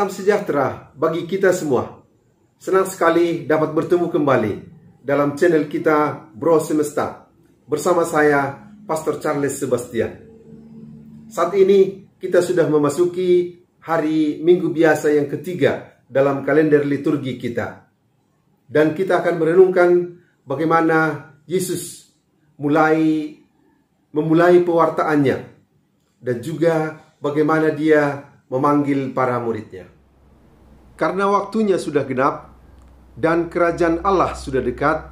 Salam sejahtera bagi kita semua. Senang sekali dapat bertemu kembali dalam channel kita Bro Semesta bersama saya Pastor Charles Sebastian. Saat ini kita sudah memasuki hari Minggu biasa yang ketiga dalam kalender liturgi kita. Dan kita akan merenungkan bagaimana Yesus mulai memulai pewartaannya dan juga bagaimana dia memanggil para muridnya. Karena waktunya sudah genap dan kerajaan Allah sudah dekat,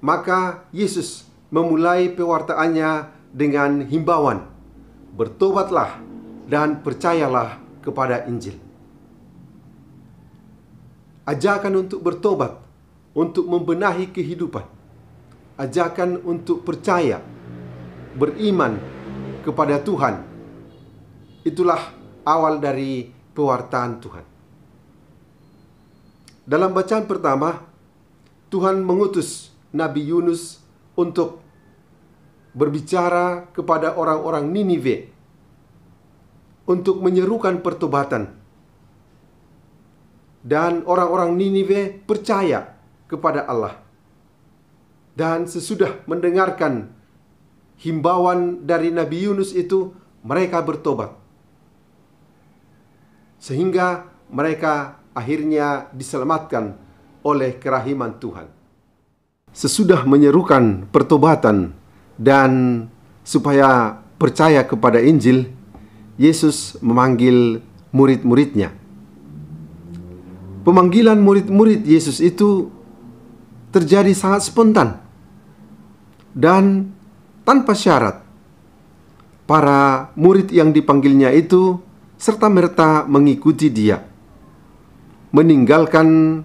maka Yesus memulai pewartaannya dengan himbauan, "Bertobatlah dan percayalah kepada Injil." Ajakan untuk bertobat, untuk membenahi kehidupan. Ajakan untuk percaya, beriman kepada Tuhan. Itulah awal dari pewartaan Tuhan. Dalam bacaan pertama, Tuhan mengutus Nabi Yunus untuk berbicara kepada orang-orang Ninive untuk menyerukan pertobatan. Dan orang-orang Ninive percaya kepada Allah. Dan sesudah mendengarkan himbauan dari Nabi Yunus itu, mereka bertobat sehingga mereka akhirnya diselamatkan oleh kerahiman Tuhan. Sesudah menyerukan pertobatan dan supaya percaya kepada Injil, Yesus memanggil murid-muridnya. Pemanggilan murid-murid Yesus itu terjadi sangat spontan dan tanpa syarat. Para murid yang dipanggilnya itu serta-merta mengikuti dia. Meninggalkan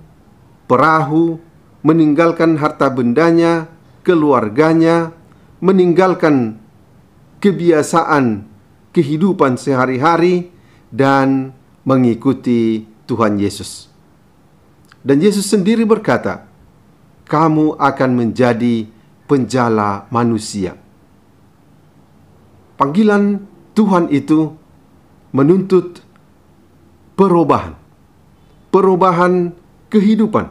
perahu, meninggalkan harta bendanya, keluarganya, meninggalkan kebiasaan kehidupan sehari-hari, dan mengikuti Tuhan Yesus. Dan Yesus sendiri berkata, "Kamu akan menjadi penjala manusia." Panggilan Tuhan itu menuntut perubahan. Perubahan kehidupan.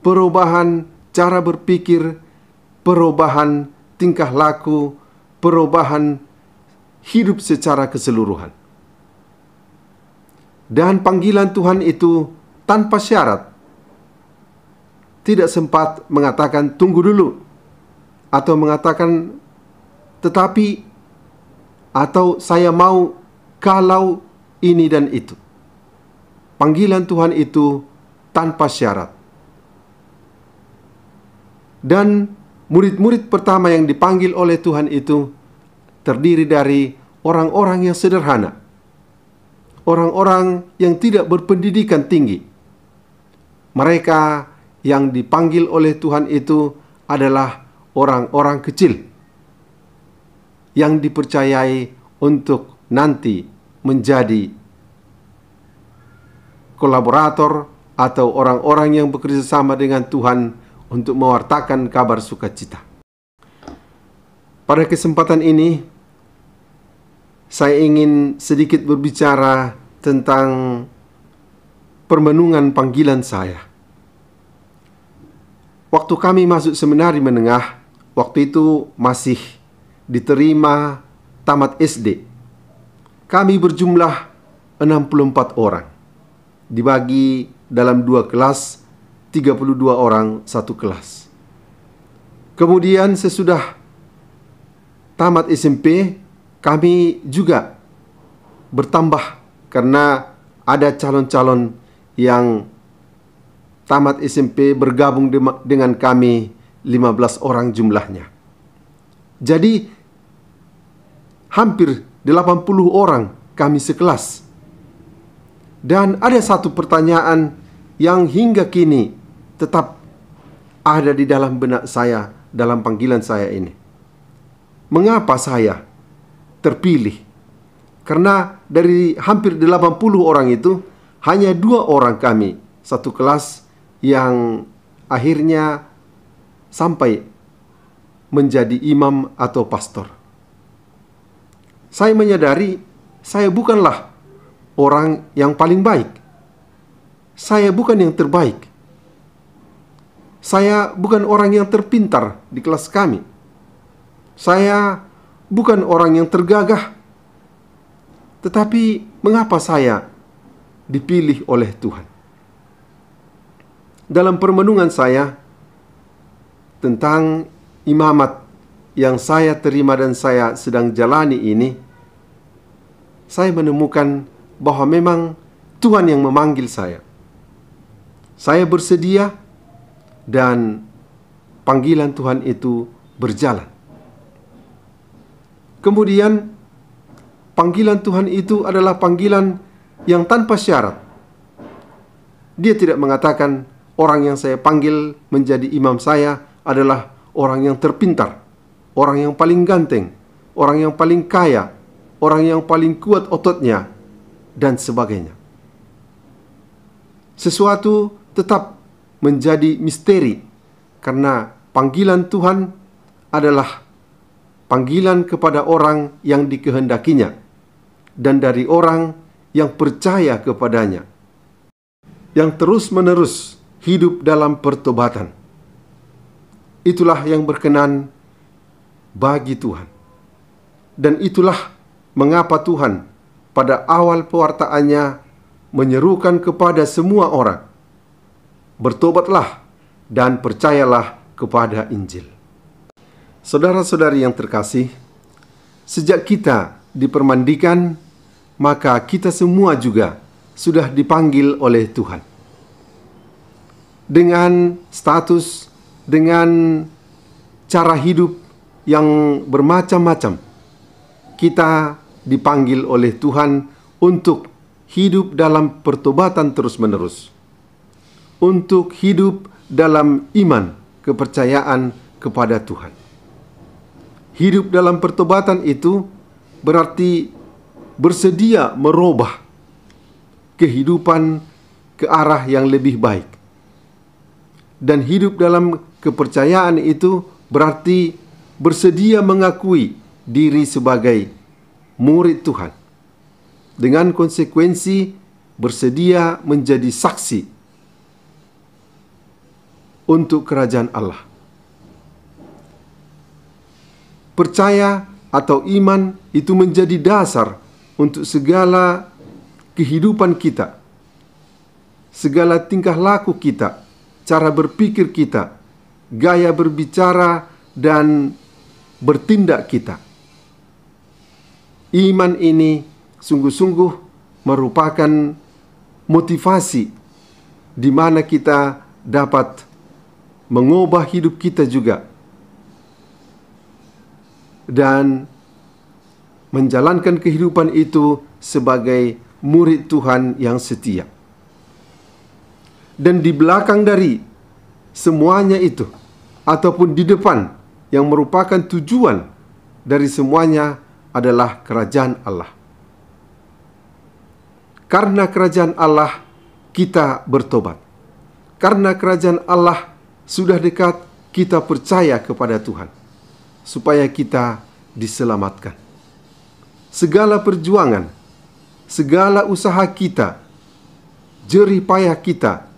Perubahan cara berpikir, perubahan tingkah laku, perubahan hidup secara keseluruhan. Dan panggilan Tuhan itu tanpa syarat. Tidak sempat mengatakan tunggu dulu atau mengatakan tetapi atau saya mau kalau ini dan itu. Panggilan Tuhan itu tanpa syarat. Dan murid-murid pertama yang dipanggil oleh Tuhan itu terdiri dari orang-orang yang sederhana, orang-orang yang tidak berpendidikan tinggi. Mereka yang dipanggil oleh Tuhan itu adalah orang-orang kecil yang dipercayai untuk nanti menjadi kolaborator atau orang-orang yang bekerja sama dengan Tuhan untuk mewartakan kabar sukacita. Pada kesempatan ini, saya ingin sedikit berbicara tentang permenungan panggilan saya. Waktu kami masuk seminari menengah, waktu itu masih diterima tamat SD. Kami berjumlah 64 orang. Dibagi dalam dua kelas, 32 orang satu kelas. Kemudian sesudah tamat SMP, kami juga bertambah karena ada calon-calon yang tamat SMP bergabung dengan kami 15 orang jumlahnya. Jadi hampir 80 orang kami sekelas. Dan ada satu pertanyaan yang hingga kini tetap ada di dalam benak saya dalam panggilan saya ini. Mengapa saya terpilih? Karena dari hampir 80 orang itu hanya dua orang kami satu kelas yang akhirnya sampai menjadi imam atau pastor saya menyadari saya bukanlah orang yang paling baik. Saya bukan yang terbaik. Saya bukan orang yang terpintar di kelas kami. Saya bukan orang yang tergagah. Tetapi mengapa saya dipilih oleh Tuhan? Dalam permenungan saya tentang imamat yang saya terima dan saya sedang jalani ini, saya menemukan bahwa memang Tuhan yang memanggil saya. Saya bersedia dan panggilan Tuhan itu berjalan. Kemudian panggilan Tuhan itu adalah panggilan yang tanpa syarat. Dia tidak mengatakan orang yang saya panggil menjadi imam saya adalah orang yang terpintar, orang yang paling ganteng, orang yang paling kaya, orang yang paling kuat ototnya, dan sebagainya. Sesuatu tetap menjadi misteri karena panggilan Tuhan adalah panggilan kepada orang yang dikehendakinya dan dari orang yang percaya kepadanya yang terus-menerus hidup dalam pertobatan. Itulah yang berkenan bagi Tuhan. Dan itulah mengapa Tuhan pada awal pewartaannya menyerukan kepada semua orang, "Bertobatlah dan percayalah kepada Injil." Saudara-saudari yang terkasih, sejak kita dipermandikan, maka kita semua juga sudah dipanggil oleh Tuhan. Dengan status, dengan cara hidup yang bermacam-macam, kita dipanggil oleh Tuhan untuk hidup dalam pertobatan terus-menerus, untuk hidup dalam iman, kepercayaan kepada Tuhan. Hidup dalam pertobatan itu berarti bersedia merubah kehidupan ke arah yang lebih baik. Dan hidup dalam kepercayaan itu berarti bersedia mengakui diri sebagai murid Tuhan. Dengan konsekuensi bersedia menjadi saksi untuk kerajaan Allah. Percaya atau iman itu menjadi dasar untuk segala kehidupan kita, segala tingkah laku kita, cara berpikir kita, gaya berbicara, dan bertindak kita iman ini sungguh-sungguh merupakan motivasi di mana kita dapat mengubah hidup kita juga dan menjalankan kehidupan itu sebagai murid Tuhan yang setia. Dan di belakang dari semuanya itu ataupun di depan yang merupakan tujuan dari semuanya adalah kerajaan Allah. Karena kerajaan Allah, kita bertobat. Karena kerajaan Allah sudah dekat, kita percaya kepada Tuhan supaya kita diselamatkan. Segala perjuangan, segala usaha kita, jerih payah kita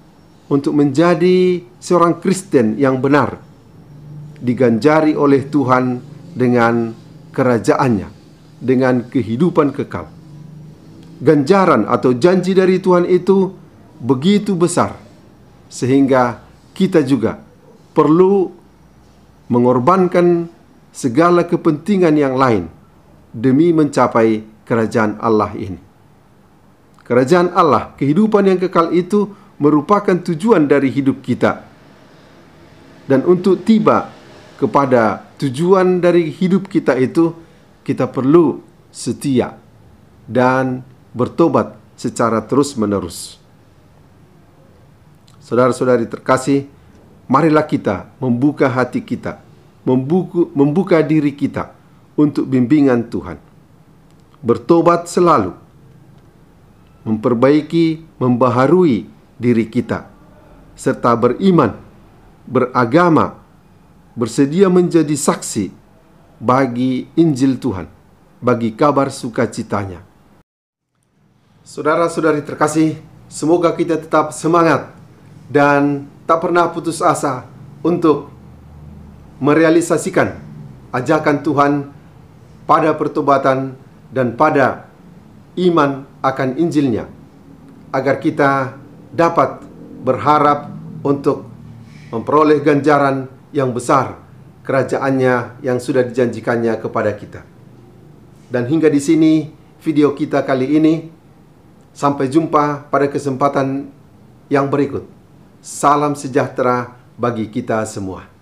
untuk menjadi seorang Kristen yang benar diganjari oleh Tuhan dengan kerajaannya dengan kehidupan kekal. Ganjaran atau janji dari Tuhan itu begitu besar, sehingga kita juga perlu mengorbankan segala kepentingan yang lain demi mencapai kerajaan Allah ini. Kerajaan Allah, kehidupan yang kekal itu merupakan tujuan dari hidup kita. Dan untuk tiba kepada tujuan dari hidup kita itu, kita perlu setia dan bertobat secara terus-menerus. Saudara-saudari terkasih, marilah kita membuka hati kita, membuku, membuka diri kita untuk bimbingan Tuhan. Bertobat selalu, memperbaiki, membaharui diri kita, serta beriman, beragama, bersedia menjadi saksi bagi Injil Tuhan, bagi kabar sukacitanya. Saudara-saudari terkasih, semoga kita tetap semangat dan tak pernah putus asa untuk merealisasikan ajakan Tuhan pada pertobatan dan pada iman akan Injilnya agar kita dapat berharap untuk memperoleh ganjaran yang besar kerajaannya yang sudah dijanjikannya kepada kita. Dan hingga di sini video kita kali ini. Sampai jumpa pada kesempatan yang berikut. Salam sejahtera bagi kita semua.